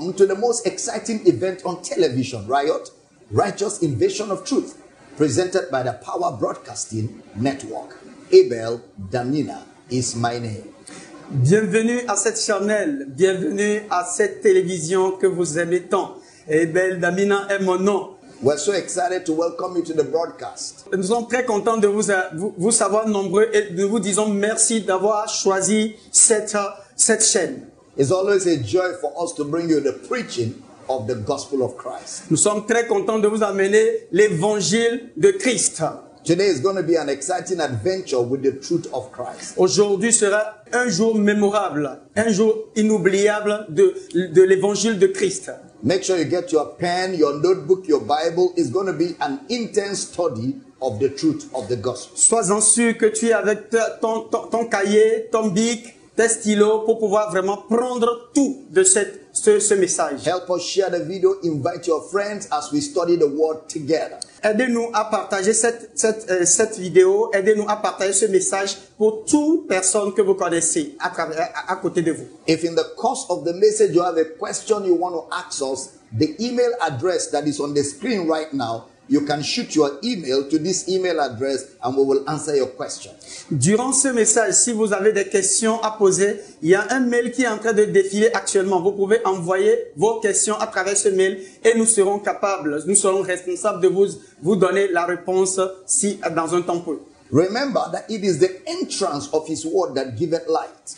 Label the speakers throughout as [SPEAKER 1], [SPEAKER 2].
[SPEAKER 1] come to the most exciting event on television, Riot Righteous Invasion of Truth, presented by the Power Broadcasting Network. Abel Damina is my name. Bienvenue à cette chaîne, bienvenue à cette télévision que vous aimez tant. Abel Damina est mon nom. We're so excited to welcome you to the broadcast. Nous sommes très contents de vous, euh, vous, vous savoir nombreux et nous vous disons merci d'avoir choisi cette, euh, cette chaîne. It's always a joy for us to bring you the preaching of the gospel of Christ. Nous sommes très contents de vous amener l'évangile de Christ. Today is going to be an exciting adventure with the truth of Christ. Aujourd'hui sera un jour mémorable, un jour inoubliable de, de l'évangile de Christ. Make sure you get your pen, your notebook, your Bible. It's going to be an intense study of the truth of the gospel. Sois en sûr que tu es avec ton, ton, ton cahier, ton bic, tes stylos pour pouvoir vraiment prendre tout de cette, ce, ce message. Help us share the video, invite your friends as we study the word together. Aidez-nous à partager cette, cette, euh, cette vidéo, aidez-nous à partager ce message pour toute personne que vous connaissez à, travers, à côté de vous. If in the course of the message you have a question you want to ask us, the email address that is on the screen right now You can shoot your email to this email address and we will answer your question. Durant ce message, si vous avez des questions à poser, il y a un mail qui est en train de défiler actuellement. Vous pouvez envoyer vos questions à travers ce mail et nous serons capables, nous serons responsables de vous, vous donner la réponse si dans un temps peu. Remember that it is the entrance of his word that giveth light.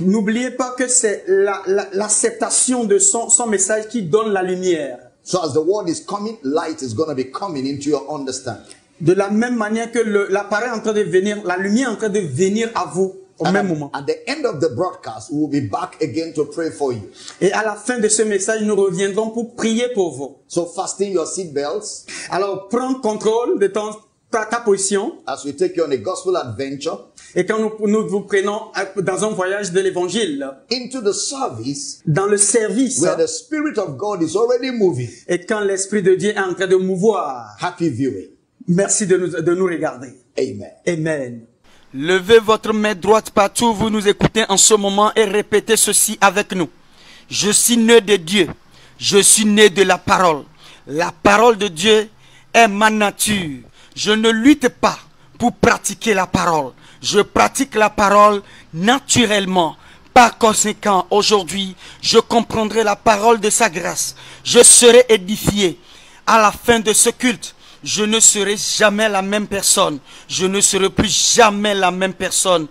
[SPEAKER 1] N'oubliez pas que c'est l'acceptation la, de son, son message qui donne la lumière. So as the word is coming, light is going to be coming into your understanding. De la même manière que l'appareil est en train de venir, la lumière est en train de venir à vous au même moment. At the end of the broadcast, we will be back again to pray for you. Et à la fin de ce message, nous reviendrons pour prier pour vous. So fasten your seat belts. Alors prends contrôle de ta, ta position. As we take you on a gospel adventure. Et quand nous, nous vous prenons dans un voyage de l'évangile, dans le service, where the Spirit of God is already moving, et quand l'Esprit de Dieu est en train de mouvoir, happy viewing. merci de nous, de nous regarder. Amen. Amen. Levez votre main droite partout où vous nous écoutez en ce moment et répétez ceci avec nous. Je suis né de Dieu. Je suis né de la parole. La parole de Dieu est ma nature. Je ne lutte pas pratiquez pratiquer la parole. Je pratique la parole naturellement. Par conséquent, aujourd'hui, je comprendrai la parole de sa grâce. Je serai édifié. À la fin de ce culte, je ne serai jamais la même personne. Je ne serai plus jamais la même personne.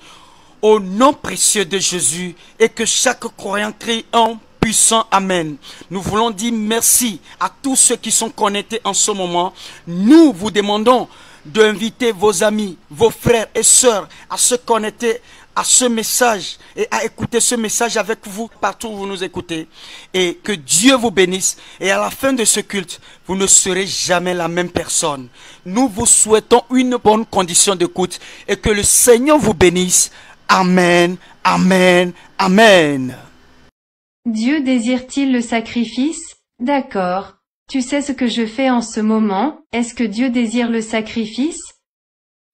[SPEAKER 1] Au nom précieux de Jésus, et que chaque croyant crée un puissant Amen. Nous voulons dire merci à tous ceux qui sont connectés en ce moment. Nous vous demandons d'inviter vos amis, vos frères et sœurs à se connecter à ce message et à écouter ce message avec vous partout où vous nous écoutez. Et que Dieu vous bénisse. Et à la fin de ce culte, vous ne serez jamais la même personne. Nous vous souhaitons une bonne condition d'écoute et que le Seigneur vous bénisse. Amen, amen, amen.
[SPEAKER 2] Dieu désire-t-il le sacrifice D'accord. Tu sais ce que je fais en ce moment, est-ce que Dieu désire le sacrifice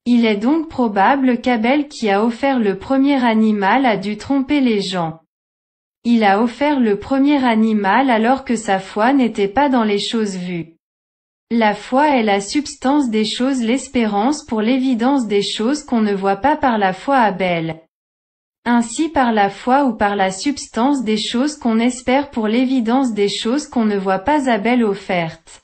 [SPEAKER 2] Il est donc probable qu'Abel qui a offert le premier animal a dû tromper les gens. Il a offert le premier animal alors que sa foi n'était pas dans les choses vues. La foi est la substance des choses l'espérance pour l'évidence des choses qu'on ne voit pas par la foi Abel ainsi par la foi ou par la substance des choses qu'on espère pour l'évidence des choses qu'on ne voit pas Abel offerte.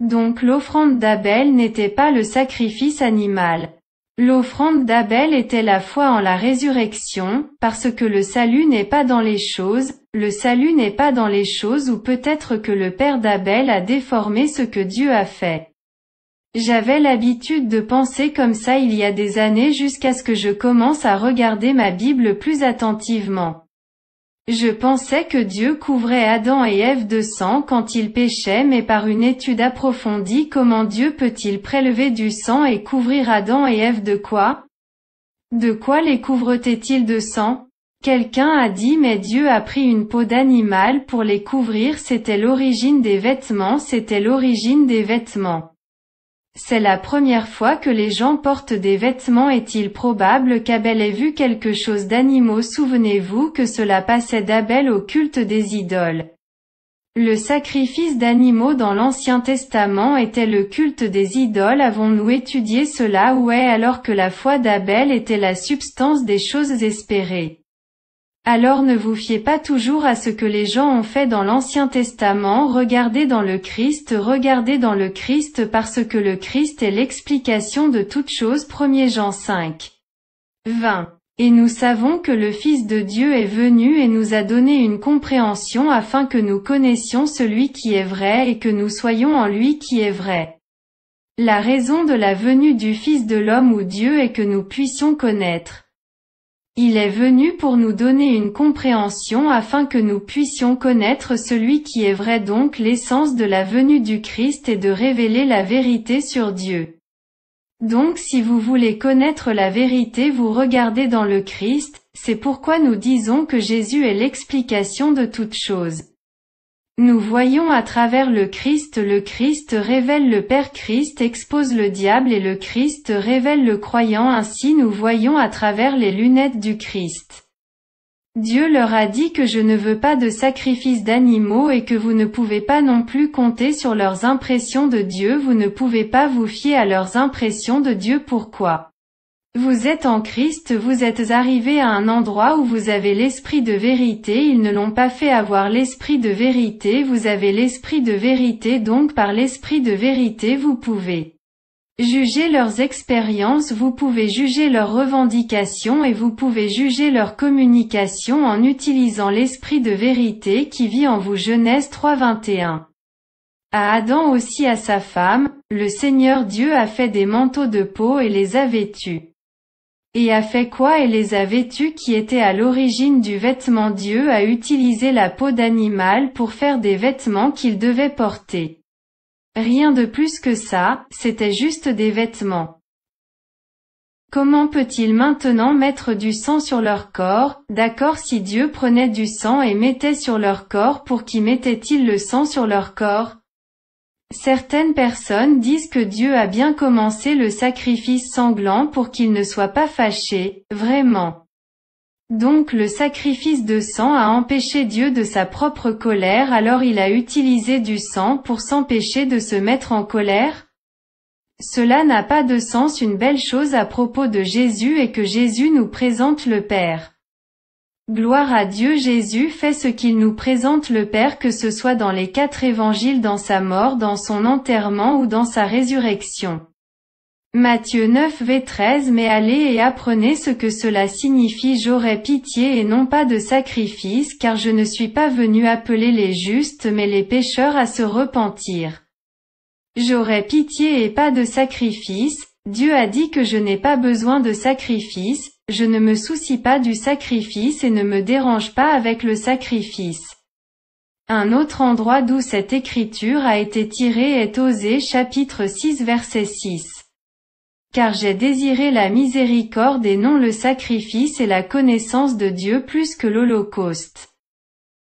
[SPEAKER 2] Donc l'offrande d'Abel n'était pas le sacrifice animal. L'offrande d'Abel était la foi en la résurrection, parce que le salut n'est pas dans les choses, le salut n'est pas dans les choses ou peut-être que le père d'Abel a déformé ce que Dieu a fait. J'avais l'habitude de penser comme ça il y a des années jusqu'à ce que je commence à regarder ma Bible plus attentivement. Je pensais que Dieu couvrait Adam et Ève de sang quand ils péchaient mais par une étude approfondie comment Dieu peut-il prélever du sang et couvrir Adam et Ève de quoi De quoi les couvre il de sang Quelqu'un a dit mais Dieu a pris une peau d'animal pour les couvrir c'était l'origine des vêtements c'était l'origine des vêtements. C'est la première fois que les gens portent des vêtements est-il probable qu'Abel ait vu quelque chose d'animaux Souvenez-vous que cela passait d'Abel au culte des idoles. Le sacrifice d'animaux dans l'Ancien Testament était le culte des idoles avons-nous étudié cela est alors que la foi d'Abel était la substance des choses espérées. Alors ne vous fiez pas toujours à ce que les gens ont fait dans l'Ancien Testament, regardez dans le Christ, regardez dans le Christ parce que le Christ est l'explication de toutes choses 1 Jean 5. 20. Et nous savons que le Fils de Dieu est venu et nous a donné une compréhension afin que nous connaissions celui qui est vrai et que nous soyons en lui qui est vrai. La raison de la venue du Fils de l'homme ou Dieu est que nous puissions connaître il est venu pour nous donner une compréhension afin que nous puissions connaître celui qui est vrai donc l'essence de la venue du Christ et de révéler la vérité sur Dieu. Donc si vous voulez connaître la vérité vous regardez dans le Christ, c'est pourquoi nous disons que Jésus est l'explication de toutes chose. Nous voyons à travers le Christ le Christ révèle le Père Christ expose le diable et le Christ révèle le croyant ainsi nous voyons à travers les lunettes du Christ. Dieu leur a dit que je ne veux pas de sacrifice d'animaux et que vous ne pouvez pas non plus compter sur leurs impressions de Dieu vous ne pouvez pas vous fier à leurs impressions de Dieu pourquoi vous êtes en Christ, vous êtes arrivé à un endroit où vous avez l'esprit de vérité, ils ne l'ont pas fait avoir l'esprit de vérité, vous avez l'esprit de vérité donc par l'esprit de vérité vous pouvez juger leurs expériences, vous pouvez juger leurs revendications et vous pouvez juger leur communication en utilisant l'esprit de vérité qui vit en vous Genèse 3.21. À Adam aussi à sa femme, le Seigneur Dieu a fait des manteaux de peau et les a vêtus. Et a fait quoi et les a vêtus qui étaient à l'origine du vêtement Dieu a utilisé la peau d'animal pour faire des vêtements qu'ils devaient porter. Rien de plus que ça, c'était juste des vêtements. Comment peut-il maintenant mettre du sang sur leur corps D'accord si Dieu prenait du sang et mettait sur leur corps pour qui mettait-il le sang sur leur corps Certaines personnes disent que Dieu a bien commencé le sacrifice sanglant pour qu'il ne soit pas fâché, vraiment. Donc le sacrifice de sang a empêché Dieu de sa propre colère alors il a utilisé du sang pour s'empêcher de se mettre en colère Cela n'a pas de sens une belle chose à propos de Jésus et que Jésus nous présente le Père. Gloire à Dieu Jésus fait ce qu'il nous présente le Père que ce soit dans les quatre évangiles dans sa mort, dans son enterrement ou dans sa résurrection. Matthieu 9 V13 Mais allez et apprenez ce que cela signifie j'aurai pitié et non pas de sacrifice car je ne suis pas venu appeler les justes mais les pécheurs à se repentir. J'aurai pitié et pas de sacrifice, Dieu a dit que je n'ai pas besoin de sacrifice, je ne me soucie pas du sacrifice et ne me dérange pas avec le sacrifice. Un autre endroit d'où cette écriture a été tirée est Osée chapitre 6 verset 6. Car j'ai désiré la miséricorde et non le sacrifice et la connaissance de Dieu plus que l'Holocauste.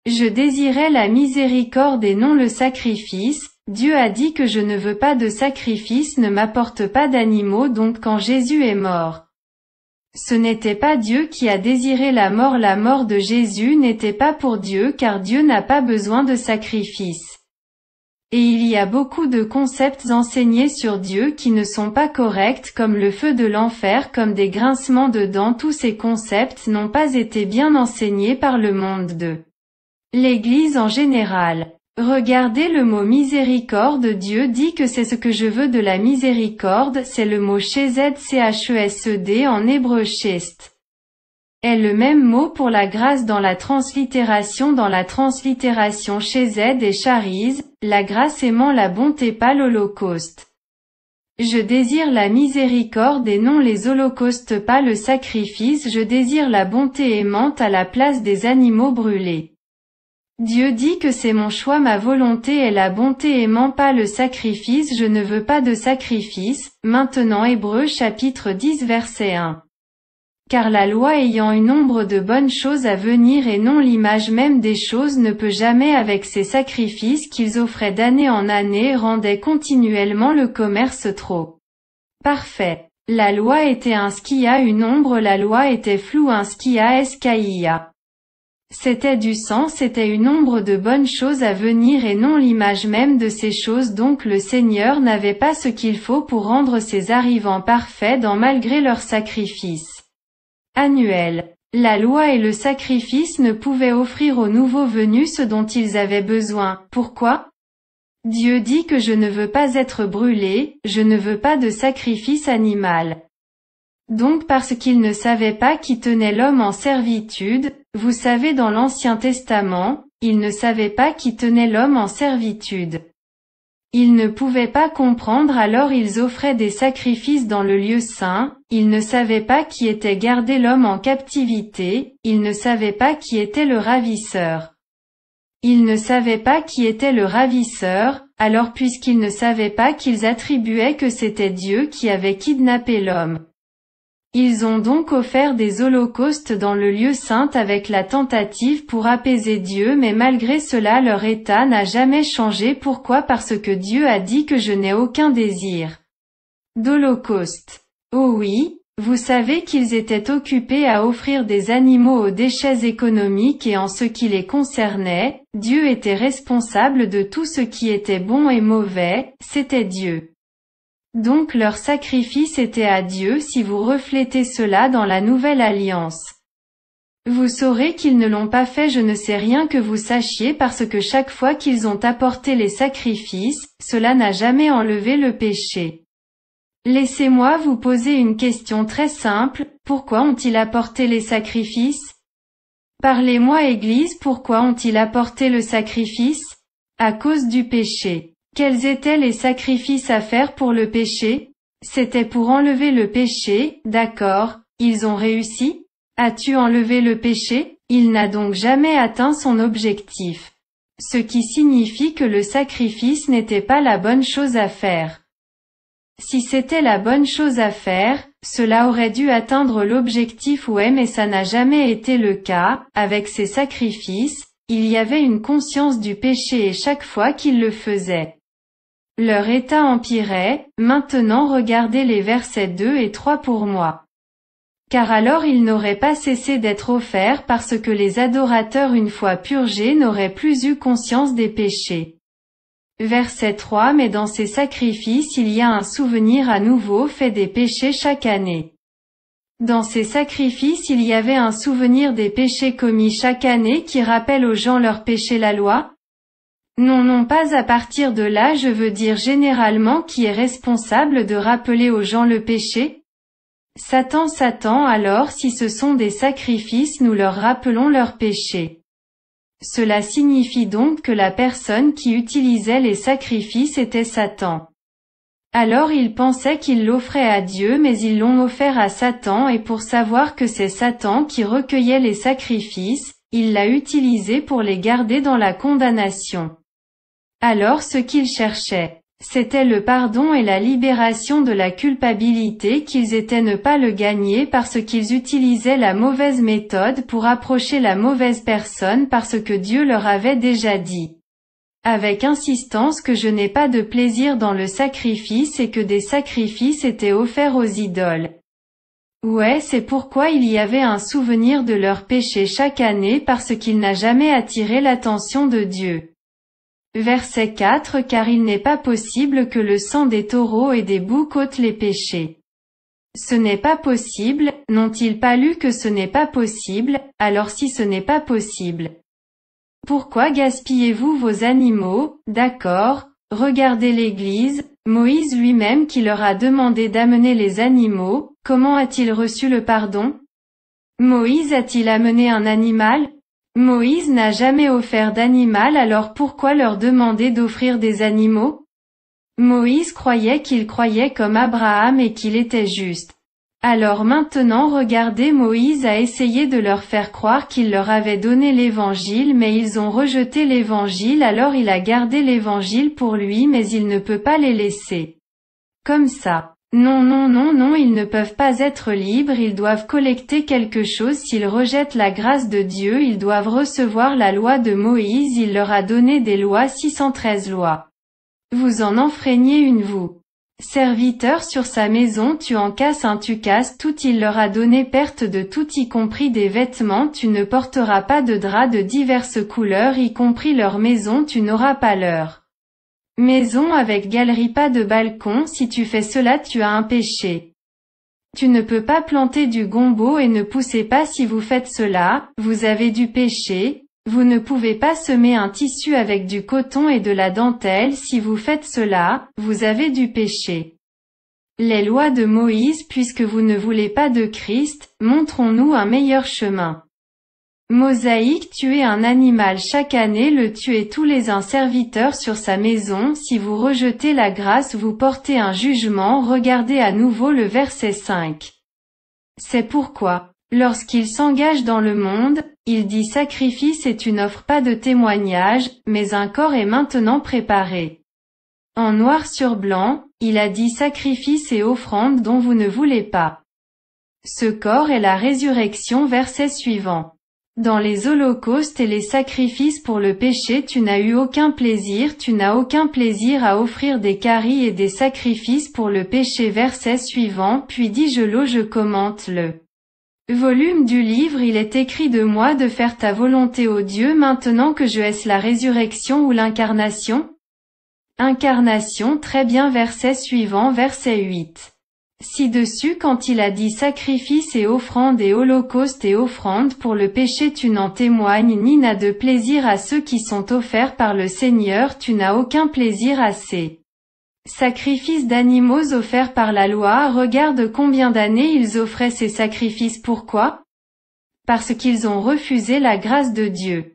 [SPEAKER 2] Je désirais la miséricorde et non le sacrifice, Dieu a dit que je ne veux pas de sacrifice ne m'apporte pas d'animaux donc quand Jésus est mort, ce n'était pas Dieu qui a désiré la mort. La mort de Jésus n'était pas pour Dieu car Dieu n'a pas besoin de sacrifice. Et il y a beaucoup de concepts enseignés sur Dieu qui ne sont pas corrects comme le feu de l'enfer comme des grincements de dents. Tous ces concepts n'ont pas été bien enseignés par le monde de l'Église en général. Regardez le mot miséricorde Dieu dit que c'est ce que je veux de la miséricorde, c'est le mot chesed e e en hébreu chest. Est le même mot pour la grâce dans la translittération dans la translittération Z et charise, la grâce aimant la bonté pas l'holocauste. Je désire la miséricorde et non les holocaustes pas le sacrifice je désire la bonté aimante à la place des animaux brûlés. Dieu dit que c'est mon choix ma volonté est la bonté aimant pas le sacrifice je ne veux pas de sacrifice, maintenant Hébreu chapitre 10 verset 1. Car la loi ayant une ombre de bonnes choses à venir et non l'image même des choses ne peut jamais avec ces sacrifices qu'ils offraient d'année en année rendait continuellement le commerce trop parfait. La loi était un skia une ombre la loi était floue un skia escaïa. C'était du sang c'était une ombre de bonnes choses à venir et non l'image même de ces choses donc le Seigneur n'avait pas ce qu'il faut pour rendre ses arrivants parfaits dans malgré leur sacrifice annuel. La loi et le sacrifice ne pouvaient offrir aux nouveaux venus ce dont ils avaient besoin. Pourquoi Dieu dit que je ne veux pas être brûlé, je ne veux pas de sacrifice animal. Donc parce qu'ils ne savaient pas qui tenait l'homme en servitude, vous savez dans l'Ancien Testament, ils ne savaient pas qui tenait l'homme en servitude. Ils ne pouvaient pas comprendre alors ils offraient des sacrifices dans le lieu saint, ils ne savaient pas qui était gardé l'homme en captivité, ils ne savaient pas qui était le ravisseur. Ils ne savaient pas qui était le ravisseur, alors puisqu'ils ne savaient pas qu'ils attribuaient que c'était Dieu qui avait kidnappé l'homme. Ils ont donc offert des holocaustes dans le lieu saint avec la tentative pour apaiser Dieu mais malgré cela leur état n'a jamais changé pourquoi parce que Dieu a dit que je n'ai aucun désir d'holocauste. Oh oui, vous savez qu'ils étaient occupés à offrir des animaux aux déchets économiques et en ce qui les concernait, Dieu était responsable de tout ce qui était bon et mauvais, c'était Dieu. Donc leur sacrifice était à Dieu si vous reflétez cela dans la nouvelle alliance. Vous saurez qu'ils ne l'ont pas fait je ne sais rien que vous sachiez parce que chaque fois qu'ils ont apporté les sacrifices, cela n'a jamais enlevé le péché. Laissez-moi vous poser une question très simple, pourquoi ont-ils apporté les sacrifices Parlez-moi Église pourquoi ont-ils apporté le sacrifice À cause du péché. Quels étaient les sacrifices à faire pour le péché C'était pour enlever le péché, d'accord, ils ont réussi As-tu enlevé le péché Il n'a donc jamais atteint son objectif. Ce qui signifie que le sacrifice n'était pas la bonne chose à faire. Si c'était la bonne chose à faire, cela aurait dû atteindre l'objectif ouais mais ça n'a jamais été le cas, avec ces sacrifices, il y avait une conscience du péché et chaque fois qu'il le faisait, leur état empirait, maintenant regardez les versets 2 et 3 pour moi. Car alors ils n'auraient pas cessé d'être offerts parce que les adorateurs une fois purgés n'auraient plus eu conscience des péchés. Verset 3 Mais dans ces sacrifices il y a un souvenir à nouveau fait des péchés chaque année. Dans ces sacrifices il y avait un souvenir des péchés commis chaque année qui rappelle aux gens leur péché la loi, non non pas à partir de là je veux dire généralement qui est responsable de rappeler aux gens le péché, Satan Satan alors si ce sont des sacrifices nous leur rappelons leur péché. Cela signifie donc que la personne qui utilisait les sacrifices était Satan. Alors ils pensaient qu'ils l'offraient à Dieu mais ils l'ont offert à Satan et pour savoir que c'est Satan qui recueillait les sacrifices, il l'a utilisé pour les garder dans la condamnation. Alors ce qu'ils cherchaient, c'était le pardon et la libération de la culpabilité qu'ils étaient ne pas le gagner parce qu'ils utilisaient la mauvaise méthode pour approcher la mauvaise personne parce que Dieu leur avait déjà dit avec insistance que je n'ai pas de plaisir dans le sacrifice et que des sacrifices étaient offerts aux idoles. Ouais c'est pourquoi il y avait un souvenir de leur péché chaque année parce qu'il n'a jamais attiré l'attention de Dieu. Verset 4 Car il n'est pas possible que le sang des taureaux et des boucs ôte les péchés. Ce n'est pas possible, n'ont-ils pas lu que ce n'est pas possible, alors si ce n'est pas possible, pourquoi gaspillez-vous vos animaux D'accord, regardez l'Église, Moïse lui-même qui leur a demandé d'amener les animaux, comment a-t-il reçu le pardon Moïse a-t-il amené un animal Moïse n'a jamais offert d'animal alors pourquoi leur demander d'offrir des animaux Moïse croyait qu'il croyait comme Abraham et qu'il était juste. Alors maintenant regardez Moïse a essayé de leur faire croire qu'il leur avait donné l'évangile mais ils ont rejeté l'évangile alors il a gardé l'évangile pour lui mais il ne peut pas les laisser. Comme ça. Non non non non ils ne peuvent pas être libres ils doivent collecter quelque chose s'ils rejettent la grâce de Dieu ils doivent recevoir la loi de Moïse il leur a donné des lois 613 lois. Vous en enfreignez une vous. Serviteur sur sa maison tu en casses un tu casses tout il leur a donné perte de tout y compris des vêtements tu ne porteras pas de draps de diverses couleurs y compris leur maison tu n'auras pas l'heure. Maison avec galerie pas de balcon si tu fais cela tu as un péché. Tu ne peux pas planter du gombo et ne poussez pas si vous faites cela, vous avez du péché, vous ne pouvez pas semer un tissu avec du coton et de la dentelle si vous faites cela, vous avez du péché. Les lois de Moïse puisque vous ne voulez pas de Christ, montrons-nous un meilleur chemin. Mosaïque tuer un animal chaque année le tuez tous les uns serviteurs sur sa maison si vous rejetez la grâce vous portez un jugement regardez à nouveau le verset 5. C'est pourquoi, lorsqu'il s'engage dans le monde, il dit sacrifice et tu n'offres pas de témoignage, mais un corps est maintenant préparé. En noir sur blanc, il a dit sacrifice et offrande dont vous ne voulez pas. Ce corps est la résurrection verset suivant. Dans les holocaustes et les sacrifices pour le péché tu n'as eu aucun plaisir, tu n'as aucun plaisir à offrir des caries et des sacrifices pour le péché verset suivant puis dis je l'eau je commente le volume du livre il est écrit de moi de faire ta volonté au Dieu maintenant que je es la résurrection ou l'incarnation Incarnation très bien verset suivant verset 8 Ci-dessus quand il a dit sacrifice et offrande et holocauste et offrande pour le péché tu n'en témoignes ni n'as de plaisir à ceux qui sont offerts par le Seigneur tu n'as aucun plaisir à ces sacrifices d'animaux offerts par la loi regarde combien d'années ils offraient ces sacrifices pourquoi Parce qu'ils ont refusé la grâce de Dieu.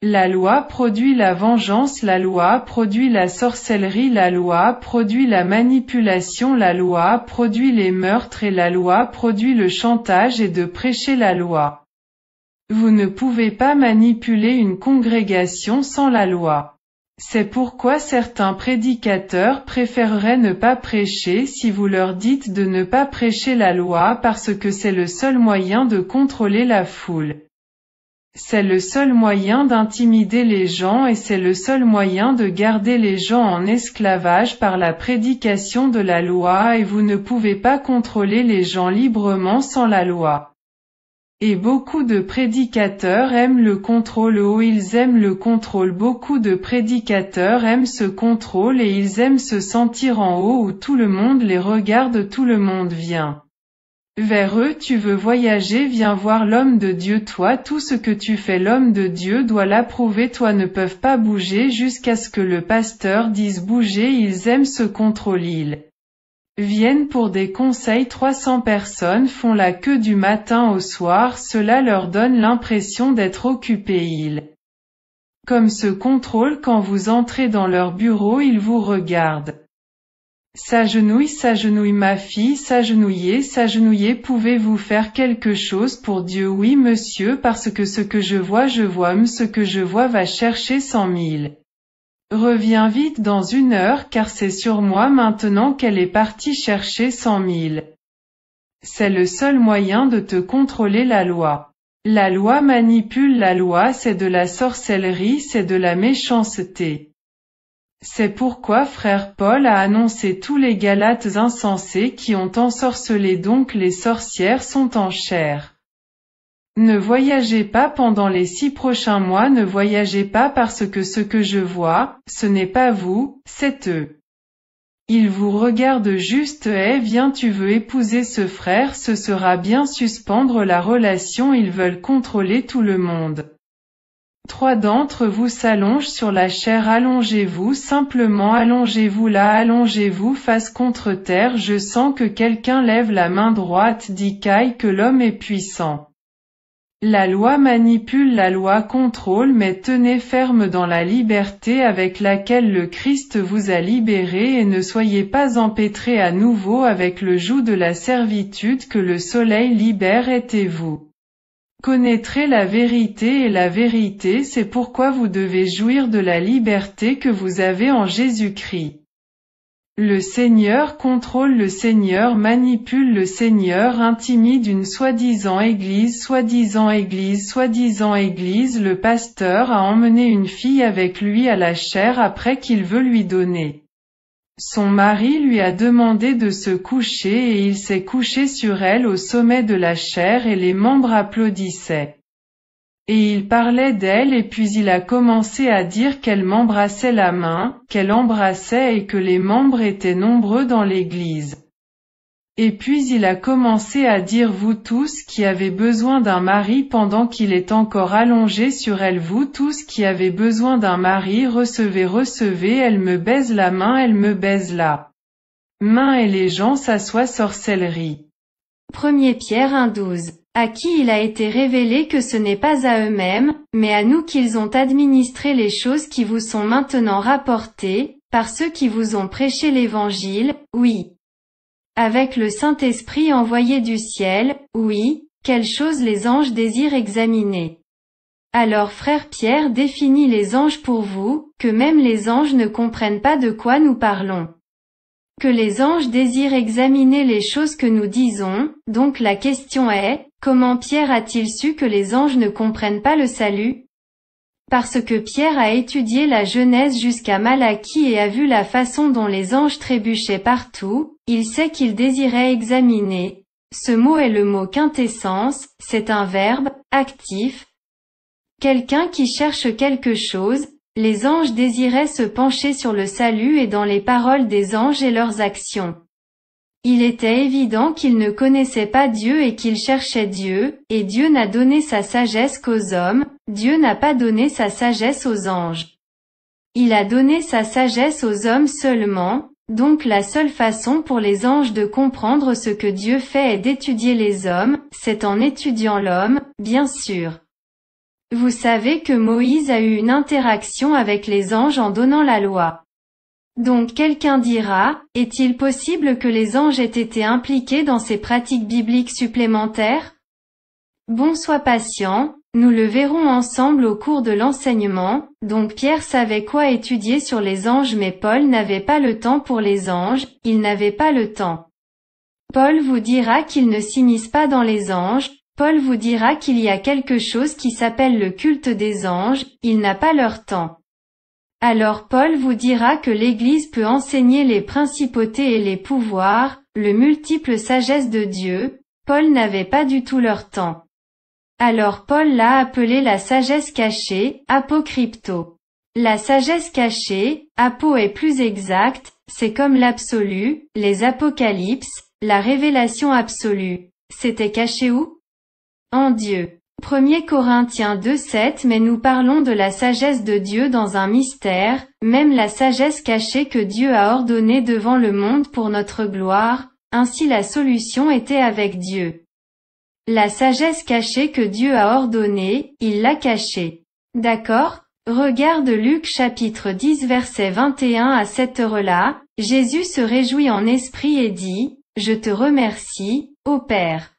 [SPEAKER 3] La loi produit la vengeance, la loi produit la sorcellerie, la loi produit la manipulation, la loi produit les meurtres et la loi produit le chantage et de prêcher la loi. Vous ne pouvez pas manipuler une congrégation sans la loi. C'est pourquoi certains prédicateurs préféreraient ne pas prêcher si vous leur dites de ne pas prêcher la loi parce que c'est le seul moyen de contrôler la foule. C'est le seul moyen d'intimider les gens et c'est le seul moyen de garder les gens en esclavage par la prédication de la loi et vous ne pouvez pas contrôler les gens librement sans la loi. Et beaucoup de prédicateurs aiment le contrôle haut, oh, ils aiment le contrôle beaucoup de prédicateurs aiment ce contrôle et ils aiment se sentir en haut où tout le monde les regarde tout le monde vient. Vers eux tu veux voyager viens voir l'homme de Dieu toi tout ce que tu fais l'homme de Dieu doit l'approuver toi ne peuvent pas bouger jusqu'à ce que le pasteur dise bouger ils aiment se contrôler ils viennent pour des conseils 300 personnes font la queue du matin au soir cela leur donne l'impression d'être occupés ils comme ce contrôle quand vous entrez dans leur bureau ils vous regardent S'agenouille, s'agenouille ma fille, s'agenouiller, s'agenouiller, pouvez-vous faire quelque chose pour Dieu Oui monsieur, parce que ce que je vois, je vois, ce que je vois va chercher cent mille. Reviens vite dans une heure car c'est sur moi maintenant qu'elle est partie chercher cent mille. C'est le seul moyen de te contrôler la loi. La loi manipule la loi, c'est de la sorcellerie, c'est de la méchanceté. C'est pourquoi frère Paul a annoncé tous les Galates insensés qui ont ensorcelé donc les sorcières sont en chair. Ne voyagez pas pendant les six prochains mois, ne voyagez pas parce que ce que je vois, ce n'est pas vous, c'est eux. Ils vous regardent juste, eh viens tu veux épouser ce frère, ce sera bien suspendre la relation, ils veulent contrôler tout le monde. Trois d'entre vous s'allongent sur la chair allongez-vous simplement allongez-vous là allongez-vous face contre terre je sens que quelqu'un lève la main droite dit Kai que l'homme est puissant. La loi manipule la loi contrôle mais tenez ferme dans la liberté avec laquelle le Christ vous a libéré et ne soyez pas empêtrés à nouveau avec le joug de la servitude que le soleil libère était vous connaîtrez la vérité et la vérité c'est pourquoi vous devez jouir de la liberté que vous avez en Jésus-Christ. Le Seigneur contrôle le Seigneur manipule le Seigneur intimide une soi-disant église soi-disant église soi-disant église le pasteur a emmené une fille avec lui à la chair après qu'il veut lui donner son mari lui a demandé de se coucher et il s'est couché sur elle au sommet de la chair et les membres applaudissaient. Et il parlait d'elle et puis il a commencé à dire qu'elle m'embrassait la main, qu'elle embrassait et que les membres étaient nombreux dans l'église. Et puis il a commencé à dire vous tous qui avez besoin d'un mari pendant qu'il est encore allongé sur elle vous tous qui avez besoin d'un mari recevez recevez elle me baise la main elle me baise la main et les gens s'assoient sorcellerie.
[SPEAKER 2] 1 Pierre 1.12 À qui il a été révélé que ce n'est pas à eux-mêmes, mais à nous qu'ils ont administré les choses qui vous sont maintenant rapportées, par ceux qui vous ont prêché l'évangile, oui avec le Saint-Esprit envoyé du ciel, oui, quelle chose les anges désirent examiner. Alors frère Pierre définit les anges pour vous, que même les anges ne comprennent pas de quoi nous parlons. Que les anges désirent examiner les choses que nous disons, donc la question est, comment Pierre a-t-il su que les anges ne comprennent pas le salut parce que Pierre a étudié la Genèse jusqu'à Malachie et a vu la façon dont les anges trébuchaient partout, il sait qu'il désirait examiner. Ce mot est le mot quintessence, c'est un verbe, actif. Quelqu'un qui cherche quelque chose, les anges désiraient se pencher sur le salut et dans les paroles des anges et leurs actions. Il était évident qu'ils ne connaissaient pas Dieu et qu'ils cherchaient Dieu, et Dieu n'a donné sa sagesse qu'aux hommes, Dieu n'a pas donné sa sagesse aux anges. Il a donné sa sagesse aux hommes seulement, donc la seule façon pour les anges de comprendre ce que Dieu fait est d'étudier les hommes, c'est en étudiant l'homme, bien sûr. Vous savez que Moïse a eu une interaction avec les anges en donnant la loi. Donc quelqu'un dira, est-il possible que les anges aient été impliqués dans ces pratiques bibliques supplémentaires Bon sois patient, nous le verrons ensemble au cours de l'enseignement, donc Pierre savait quoi étudier sur les anges mais Paul n'avait pas le temps pour les anges, il n'avait pas le temps. Paul vous dira qu'il ne s'immisce pas dans les anges, Paul vous dira qu'il y a quelque chose qui s'appelle le culte des anges, il n'a pas leur temps. Alors Paul vous dira que l'Église peut enseigner les principautés et les pouvoirs, le multiple sagesse de Dieu, Paul n'avait pas du tout leur temps. Alors Paul l'a appelé la sagesse cachée, apocrypto. La sagesse cachée, apo est plus exacte, c'est comme l'absolu, les apocalypses, la révélation absolue. C'était caché où En Dieu. 1 Corinthiens 2.7 Mais nous parlons de la sagesse de Dieu dans un mystère, même la sagesse cachée que Dieu a ordonnée devant le monde pour notre gloire, ainsi la solution était avec Dieu. La sagesse cachée que Dieu a ordonnée, il l'a cachée. D'accord Regarde Luc chapitre 10 verset 21 à cette heure-là, Jésus se réjouit en esprit et dit, Je te remercie, ô Père.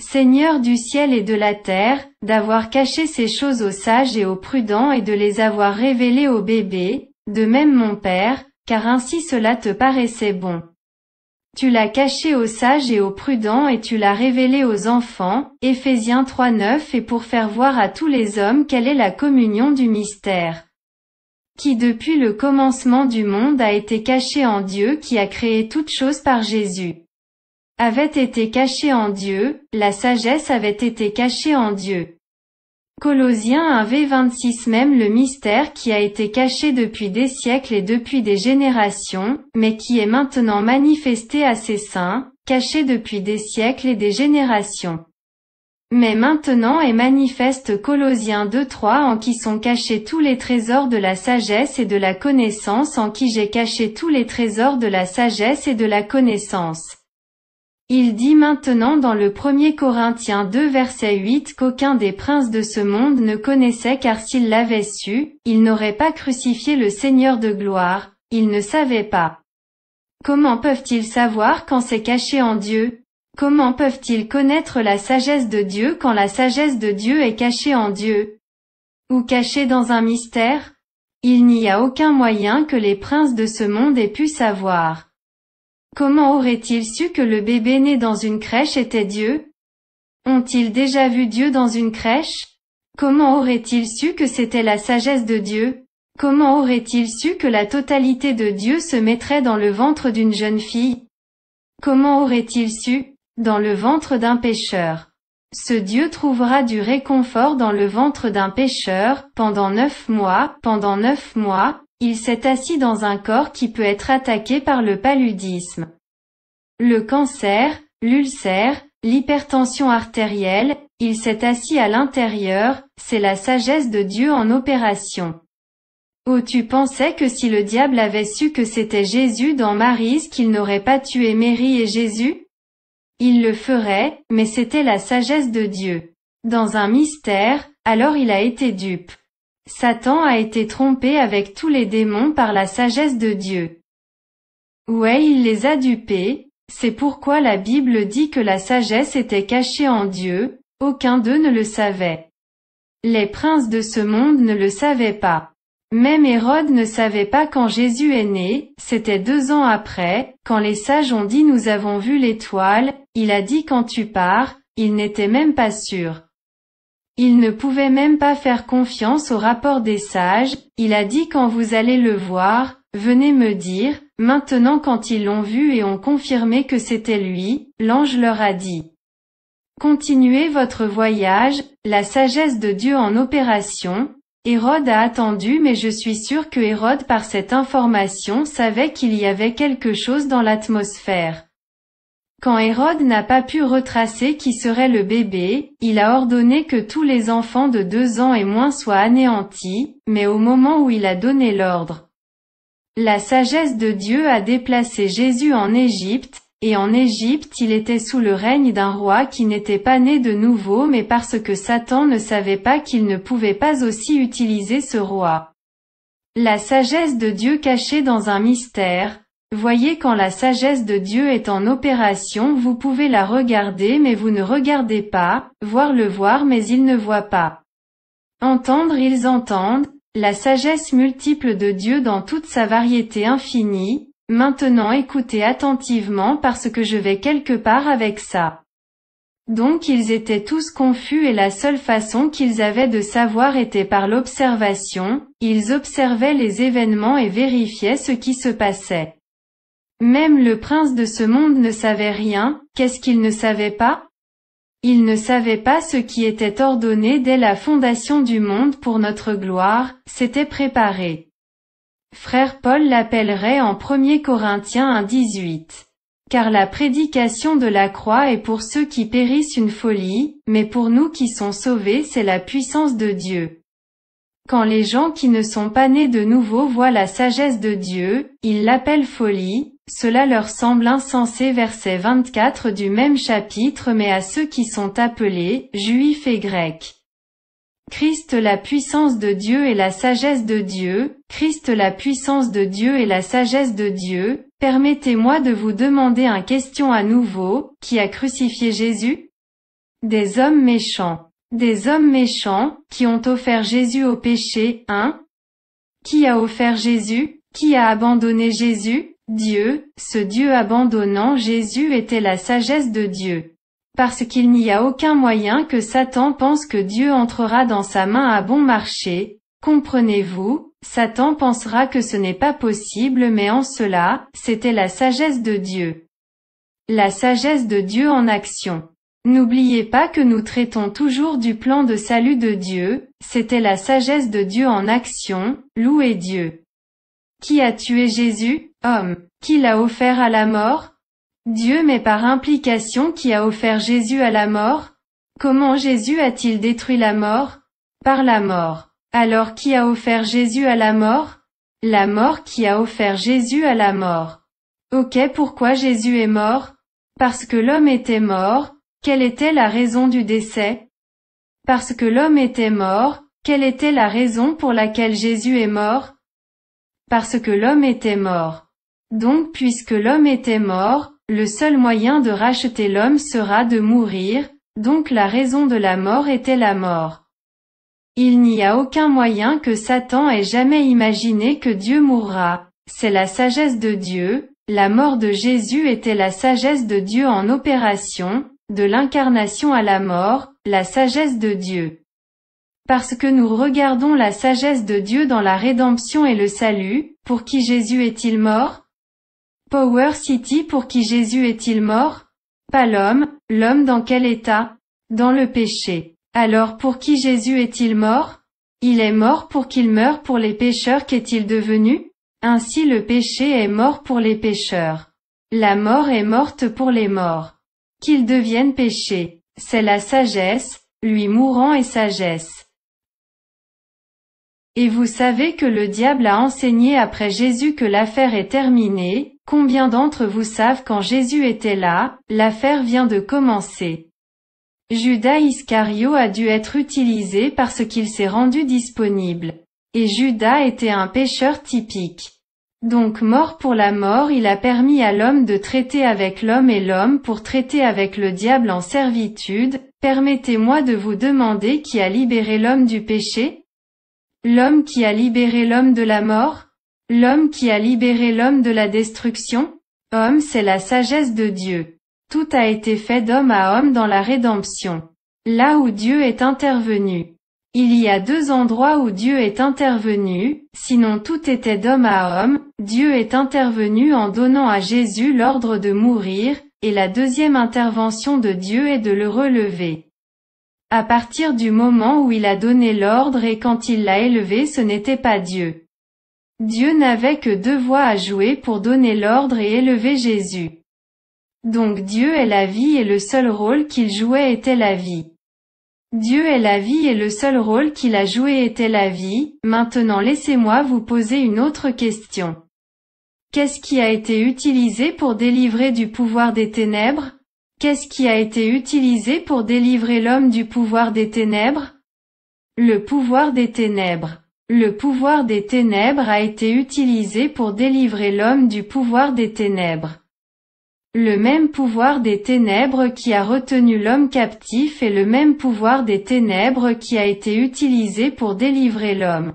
[SPEAKER 2] Seigneur du ciel et de la terre, d'avoir caché ces choses aux sages et aux prudents et de les avoir révélées aux bébés, de même mon Père, car ainsi cela te paraissait bon. Tu l'as caché aux sages et aux prudents et tu l'as révélé aux enfants, Éphésiens 3.9 et pour faire voir à tous les hommes quelle est la communion du mystère qui depuis le commencement du monde a été caché en Dieu qui a créé toutes choses par Jésus. Avait été caché en Dieu, la sagesse avait été cachée en Dieu. Colossiens 1v 26 même le mystère qui a été caché depuis des siècles et depuis des générations, mais qui est maintenant manifesté à ses saints, caché depuis des siècles et des générations. Mais maintenant est manifeste Colossiens 3 en qui sont cachés tous les trésors de la sagesse et de la connaissance en qui j'ai caché tous les trésors de la sagesse et de la connaissance. Il dit maintenant dans le 1er Corinthiens 2 verset 8 qu'aucun des princes de ce monde ne connaissait car s'il l'avait su, il n'aurait pas crucifié le Seigneur de gloire, il ne savait pas. Comment peuvent-ils savoir quand c'est caché en Dieu Comment peuvent-ils connaître la sagesse de Dieu quand la sagesse de Dieu est cachée en Dieu Ou cachée dans un mystère Il n'y a aucun moyen que les princes de ce monde aient pu savoir. Comment aurait-il su que le bébé né dans une crèche était Dieu Ont-ils déjà vu Dieu dans une crèche Comment aurait-il su que c'était la sagesse de Dieu Comment aurait-il su que la totalité de Dieu se mettrait dans le ventre d'une jeune fille Comment aurait-il su Dans le ventre d'un pêcheur. Ce Dieu trouvera du réconfort dans le ventre d'un pêcheur, pendant neuf mois, pendant neuf mois, il s'est assis dans un corps qui peut être attaqué par le paludisme, le cancer, l'ulcère, l'hypertension artérielle, il s'est assis à l'intérieur, c'est la sagesse de Dieu en opération. Oh tu pensais que si le diable avait su que c'était Jésus dans Marie, qu'il n'aurait pas tué Mary et Jésus Il le ferait, mais c'était la sagesse de Dieu. Dans un mystère, alors il a été dupe. Satan a été trompé avec tous les démons par la sagesse de Dieu. Ouais il les a dupés, c'est pourquoi la Bible dit que la sagesse était cachée en Dieu, aucun d'eux ne le savait. Les princes de ce monde ne le savaient pas. Même Hérode ne savait pas quand Jésus est né, c'était deux ans après, quand les sages ont dit nous avons vu l'étoile, il a dit quand tu pars, il n'était même pas sûr. Il ne pouvait même pas faire confiance au rapport des sages, il a dit quand vous allez le voir, venez me dire, maintenant quand ils l'ont vu et ont confirmé que c'était lui, l'ange leur a dit. Continuez votre voyage, la sagesse de Dieu en opération, Hérode a attendu mais je suis sûr que Hérode par cette information savait qu'il y avait quelque chose dans l'atmosphère. Quand Hérode n'a pas pu retracer qui serait le bébé, il a ordonné que tous les enfants de deux ans et moins soient anéantis, mais au moment où il a donné l'ordre, la sagesse de Dieu a déplacé Jésus en Égypte, et en Égypte il était sous le règne d'un roi qui n'était pas né de nouveau mais parce que Satan ne savait pas qu'il ne pouvait pas aussi utiliser ce roi. La sagesse de Dieu cachée dans un mystère, Voyez quand la sagesse de Dieu est en opération, vous pouvez la regarder mais vous ne regardez pas, voir le voir mais il ne voit pas. Entendre ils entendent, la sagesse multiple de Dieu dans toute sa variété infinie, maintenant écoutez attentivement parce que je vais quelque part avec ça. Donc ils étaient tous confus et la seule façon qu'ils avaient de savoir était par l'observation, ils observaient les événements et vérifiaient ce qui se passait. Même le prince de ce monde ne savait rien, qu'est-ce qu'il ne savait pas Il ne savait pas ce qui était ordonné dès la fondation du monde pour notre gloire, c'était préparé. Frère Paul l'appellerait en 1 Corinthiens 1.18. Car la prédication de la croix est pour ceux qui périssent une folie, mais pour nous qui sont sauvés c'est la puissance de Dieu. Quand les gens qui ne sont pas nés de nouveau voient la sagesse de Dieu, ils l'appellent folie, cela leur semble insensé verset 24 du même chapitre mais à ceux qui sont appelés, juifs et grecs. Christ la puissance de Dieu et la sagesse de Dieu, Christ la puissance de Dieu et la sagesse de Dieu, permettez-moi de vous demander un question à nouveau, qui a crucifié Jésus Des hommes méchants. Des hommes méchants, qui ont offert Jésus au péché, Hein? Qui a offert Jésus Qui a abandonné Jésus Dieu, ce Dieu abandonnant Jésus était la sagesse de Dieu. Parce qu'il n'y a aucun moyen que Satan pense que Dieu entrera dans sa main à bon marché, comprenez-vous, Satan pensera que ce n'est pas possible mais en cela, c'était la sagesse de Dieu. La sagesse de Dieu en action. N'oubliez pas que nous traitons toujours du plan de salut de Dieu, c'était la sagesse de Dieu en action, louez Dieu. Qui a tué Jésus homme, qui l'a offert à la mort Dieu mais par implication qui a offert Jésus à la mort Comment Jésus a-t-il détruit la mort Par la mort. Alors qui a offert Jésus à la mort La mort qui a offert Jésus à la mort. Ok pourquoi Jésus est mort Parce que l'homme était mort, quelle était la raison du décès Parce que l'homme était mort, quelle était la raison pour laquelle Jésus est mort Parce que l'homme était mort. Donc puisque l'homme était mort, le seul moyen de racheter l'homme sera de mourir, donc la raison de la mort était la mort. Il n'y a aucun moyen que Satan ait jamais imaginé que Dieu mourra. C'est la sagesse de Dieu, la mort de Jésus était la sagesse de Dieu en opération, de l'incarnation à la mort, la sagesse de Dieu. Parce que nous regardons la sagesse de Dieu dans la rédemption et le salut, pour qui Jésus est-il mort Power City pour qui Jésus est-il mort Pas l'homme, l'homme dans quel état Dans le péché. Alors pour qui Jésus est-il mort Il est mort pour qu'il meure pour les pécheurs qu'est-il devenu Ainsi le péché est mort pour les pécheurs. La mort est morte pour les morts. Qu'ils deviennent péchés. C'est la sagesse, lui mourant et sagesse. Et vous savez que le diable a enseigné après Jésus que l'affaire est terminée, Combien d'entre vous savent quand Jésus était là, l'affaire vient de commencer. Judas Iscario a dû être utilisé parce qu'il s'est rendu disponible. Et Judas était un pécheur typique. Donc mort pour la mort il a permis à l'homme de traiter avec l'homme et l'homme pour traiter avec le diable en servitude, permettez-moi de vous demander qui a libéré l'homme du péché L'homme qui a libéré l'homme de la mort L'homme qui a libéré l'homme de la destruction, homme c'est la sagesse de Dieu. Tout a été fait d'homme à homme dans la rédemption. Là où Dieu est intervenu. Il y a deux endroits où Dieu est intervenu, sinon tout était d'homme à homme, Dieu est intervenu en donnant à Jésus l'ordre de mourir, et la deuxième intervention de Dieu est de le relever. À partir du moment où il a donné l'ordre et quand il l'a élevé ce n'était pas Dieu. Dieu n'avait que deux voix à jouer pour donner l'ordre et élever Jésus. Donc Dieu est la vie et le seul rôle qu'il jouait était la vie. Dieu est la vie et le seul rôle qu'il a joué était la vie, maintenant laissez-moi vous poser une autre question. Qu'est-ce qui a été utilisé pour délivrer du pouvoir des ténèbres Qu'est-ce qui a été utilisé pour délivrer l'homme du pouvoir des ténèbres Le pouvoir des ténèbres. Le pouvoir des ténèbres a été utilisé pour délivrer l'homme du pouvoir des ténèbres. Le même pouvoir des ténèbres qui a retenu l'homme captif est le même pouvoir des ténèbres qui a été utilisé pour délivrer l'homme.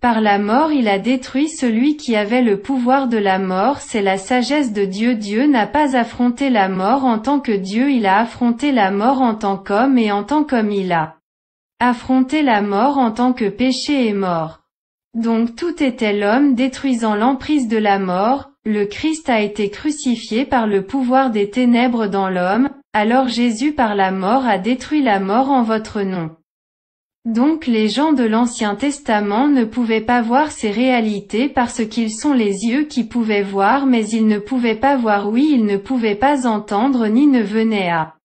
[SPEAKER 2] Par la mort il a détruit celui qui avait le pouvoir de la mort c'est la sagesse de Dieu Dieu n'a pas affronté la mort en tant que Dieu il a affronté la mort en tant qu'homme et en tant qu'homme il a Affronter la mort en tant que péché et mort. Donc tout était l'homme détruisant l'emprise de la mort, le Christ a été crucifié par le pouvoir des ténèbres dans l'homme, alors Jésus par la mort a détruit la mort en votre nom. Donc les gens de l'Ancien Testament ne pouvaient pas voir ces réalités parce qu'ils sont les yeux qui pouvaient voir mais ils ne pouvaient pas voir oui ils ne pouvaient pas entendre ni ne venaient à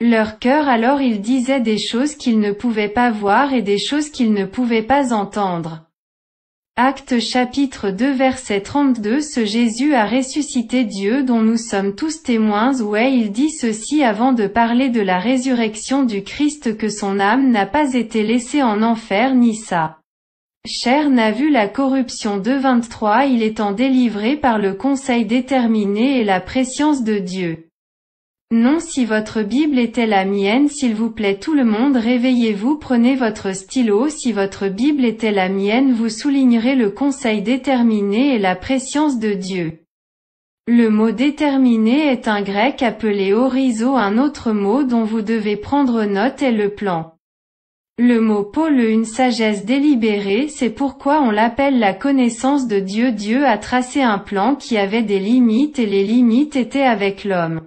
[SPEAKER 2] leur cœur alors ils disaient des choses qu'ils ne pouvaient pas voir et des choses qu'ils ne pouvaient pas entendre. Acte chapitre 2 verset 32 Ce Jésus a ressuscité Dieu dont nous sommes tous témoins ouais il dit ceci avant de parler de la résurrection du Christ que son âme n'a pas été laissée en enfer ni ça. Cher n'a vu la corruption de 23 il étant délivré par le conseil déterminé et la préscience de Dieu. Non si votre Bible était la mienne s'il vous plaît tout le monde réveillez-vous prenez votre stylo si votre Bible était la mienne vous soulignerez le conseil déterminé et la préscience de Dieu. Le mot déterminé est un grec appelé horizo un autre mot dont vous devez prendre note est le plan. Le mot pôle une sagesse délibérée c'est pourquoi on l'appelle la connaissance de Dieu Dieu a tracé un plan qui avait des limites et les limites étaient avec l'homme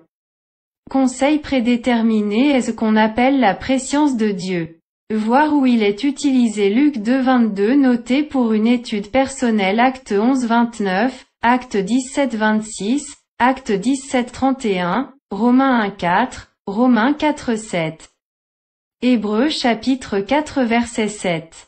[SPEAKER 2] conseil prédéterminé est ce qu'on appelle la préscience de Dieu. Voir où il est utilisé Luc 2.22 noté pour une étude personnelle Acte 11 29, Acte 17, 26, Acte 17 17.31, Romains 1.4, Romains 7 Hébreux chapitre 4 verset 7.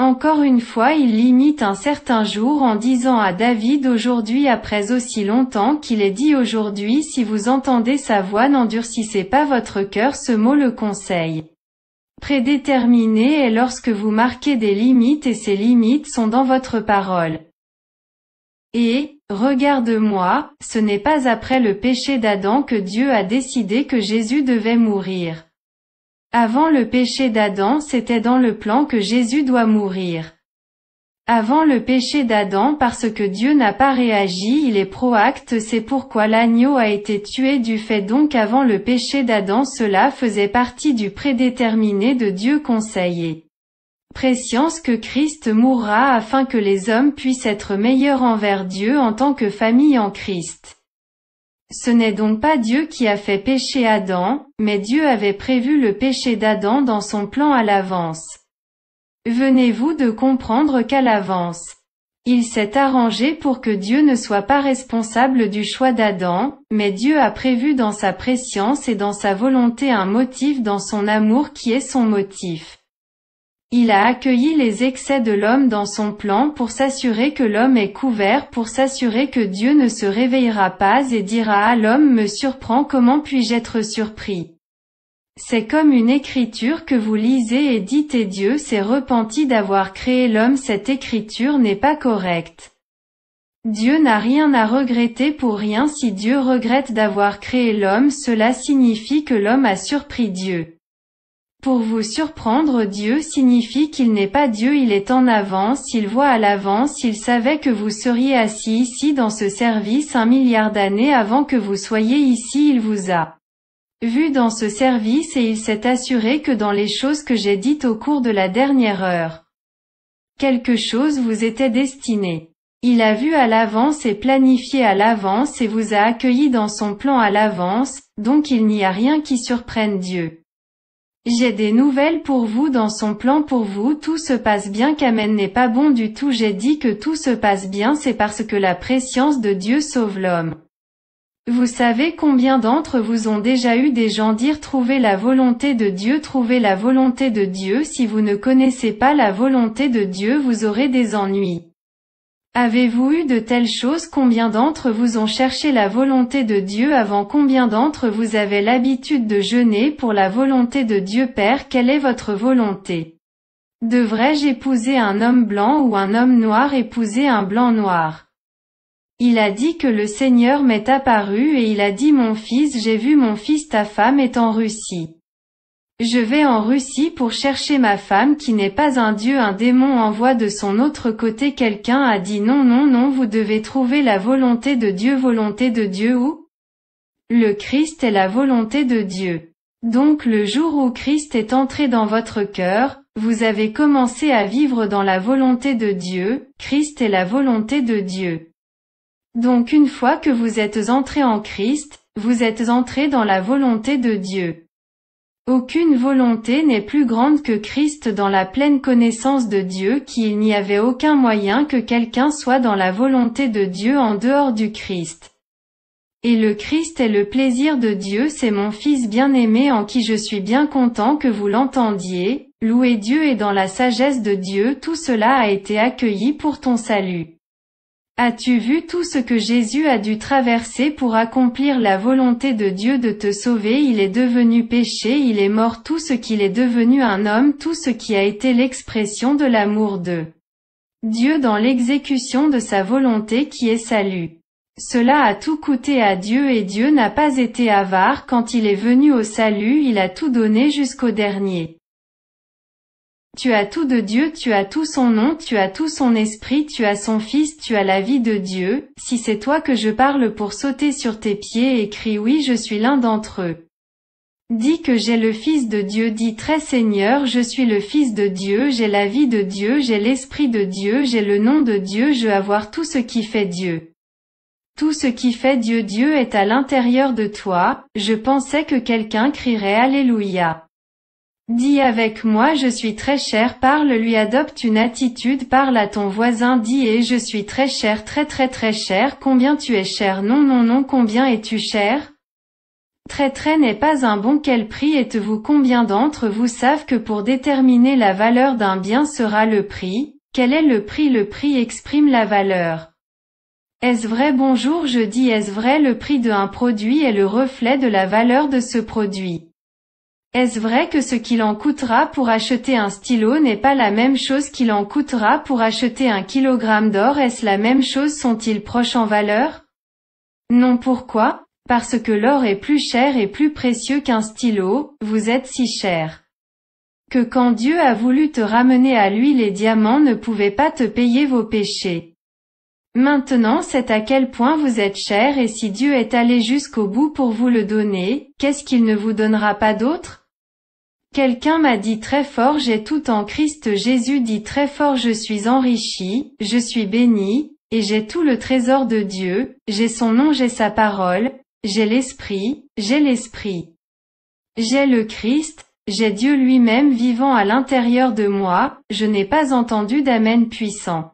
[SPEAKER 2] Encore une fois il limite un certain jour en disant à David aujourd'hui après aussi longtemps qu'il est dit aujourd'hui si vous entendez sa voix n'endurcissez pas votre cœur ce mot le conseil prédéterminé est lorsque vous marquez des limites et ces limites sont dans votre parole. Et, regarde-moi, ce n'est pas après le péché d'Adam que Dieu a décidé que Jésus devait mourir. Avant le péché d'Adam c'était dans le plan que Jésus doit mourir. Avant le péché d'Adam parce que Dieu n'a pas réagi il est proacte c'est pourquoi l'agneau a été tué du fait donc avant le péché d'Adam cela faisait partie du prédéterminé de Dieu conseillé. Précience que Christ mourra afin que les hommes puissent être meilleurs envers Dieu en tant que famille en Christ. Ce n'est donc pas Dieu qui a fait pécher Adam, mais Dieu avait prévu le péché d'Adam dans son plan à l'avance. Venez-vous de comprendre qu'à l'avance, il s'est arrangé pour que Dieu ne soit pas responsable du choix d'Adam, mais Dieu a prévu dans sa préscience et dans sa volonté un motif dans son amour qui est son motif. Il a accueilli les excès de l'homme dans son plan pour s'assurer que l'homme est couvert, pour s'assurer que Dieu ne se réveillera pas et dira à l'homme me surprend comment puis-je être surpris. C'est comme une écriture que vous lisez et dites et Dieu s'est repenti d'avoir créé l'homme cette écriture n'est pas correcte. Dieu n'a rien à regretter pour rien si Dieu regrette d'avoir créé l'homme cela signifie que l'homme a surpris Dieu. Pour vous surprendre Dieu signifie qu'il n'est pas Dieu il est en avance il voit à l'avance il savait que vous seriez assis ici dans ce service un milliard d'années avant que vous soyez ici il vous a vu dans ce service et il s'est assuré que dans les choses que j'ai dites au cours de la dernière heure, quelque chose vous était destiné. Il a vu à l'avance et planifié à l'avance et vous a accueilli dans son plan à l'avance, donc il n'y a rien qui surprenne Dieu. J'ai des nouvelles pour vous dans son plan pour vous tout se passe bien Kamen n'est pas bon du tout j'ai dit que tout se passe bien c'est parce que la préscience de Dieu sauve l'homme. Vous savez combien d'entre vous ont déjà eu des gens dire trouver la volonté de Dieu trouver la volonté de Dieu si vous ne connaissez pas la volonté de Dieu vous aurez des ennuis. Avez-vous eu de telles choses Combien d'entre vous ont cherché la volonté de Dieu avant Combien d'entre vous avez l'habitude de jeûner pour la volonté de Dieu Père Quelle est votre volonté Devrais-je épouser un homme blanc ou un homme noir Épouser un blanc noir Il a dit que le Seigneur m'est apparu et il a dit Mon fils j'ai vu mon fils ta femme est en Russie. Je vais en Russie pour chercher ma femme qui n'est pas un dieu un démon envoie de son autre côté quelqu'un a dit non non non vous devez trouver la volonté de Dieu volonté de Dieu où le Christ est la volonté de Dieu. Donc le jour où Christ est entré dans votre cœur, vous avez commencé à vivre dans la volonté de Dieu, Christ est la volonté de Dieu. Donc une fois que vous êtes entré en Christ, vous êtes entré dans la volonté de Dieu. Aucune volonté n'est plus grande que Christ dans la pleine connaissance de Dieu qu'il n'y avait aucun moyen que quelqu'un soit dans la volonté de Dieu en dehors du Christ. Et le Christ est le plaisir de Dieu, c'est mon Fils bien-aimé en qui je suis bien content que vous l'entendiez, louez Dieu et dans la sagesse de Dieu tout cela a été accueilli pour ton salut. As-tu vu tout ce que Jésus a dû traverser pour accomplir la volonté de Dieu de te sauver Il est devenu péché, il est mort tout ce qu'il est devenu un homme, tout ce qui a été l'expression de l'amour de Dieu dans l'exécution de sa volonté qui est salut. Cela a tout coûté à Dieu et Dieu n'a pas été avare quand il est venu au salut, il a tout donné jusqu'au dernier. Tu as tout de Dieu, tu as tout son nom, tu as tout son esprit, tu as son fils, tu as la vie de Dieu. Si c'est toi que je parle pour sauter sur tes pieds et crie oui je suis l'un d'entre eux. Dis que j'ai le fils de Dieu, dis très Seigneur je suis le fils de Dieu, j'ai la vie de Dieu, j'ai l'esprit de Dieu, j'ai le nom de Dieu, je avoir tout ce qui fait Dieu. Tout ce qui fait Dieu Dieu est à l'intérieur de toi, je pensais que quelqu'un crierait Alléluia. Dis avec moi je suis très cher parle lui adopte une attitude parle à ton voisin dis et je suis très cher très très très cher combien tu es cher non non non combien es-tu cher Très très n'est pas un bon quel prix êtes-vous combien d'entre vous savent que pour déterminer la valeur d'un bien sera le prix Quel est le prix Le prix exprime la valeur. Est-ce vrai Bonjour je dis est-ce vrai le prix d'un produit est le reflet de la valeur de ce produit. Est-ce vrai que ce qu'il en coûtera pour acheter un stylo n'est pas la même chose qu'il en coûtera pour acheter un kilogramme d'or Est-ce la même chose Sont-ils proches en valeur Non pourquoi Parce que l'or est plus cher et plus précieux qu'un stylo, vous êtes si cher. Que quand Dieu a voulu te ramener à lui les diamants ne pouvaient pas te payer vos péchés. Maintenant c'est à quel point vous êtes cher et si Dieu est allé jusqu'au bout pour vous le donner, qu'est-ce qu'il ne vous donnera pas d'autre Quelqu'un m'a dit très fort j'ai tout en Christ Jésus dit très fort je suis enrichi, je suis béni, et j'ai tout le trésor de Dieu, j'ai son nom j'ai sa parole, j'ai l'esprit, j'ai l'esprit. J'ai le Christ, j'ai Dieu lui-même vivant à l'intérieur de moi, je n'ai pas entendu d'amen puissant.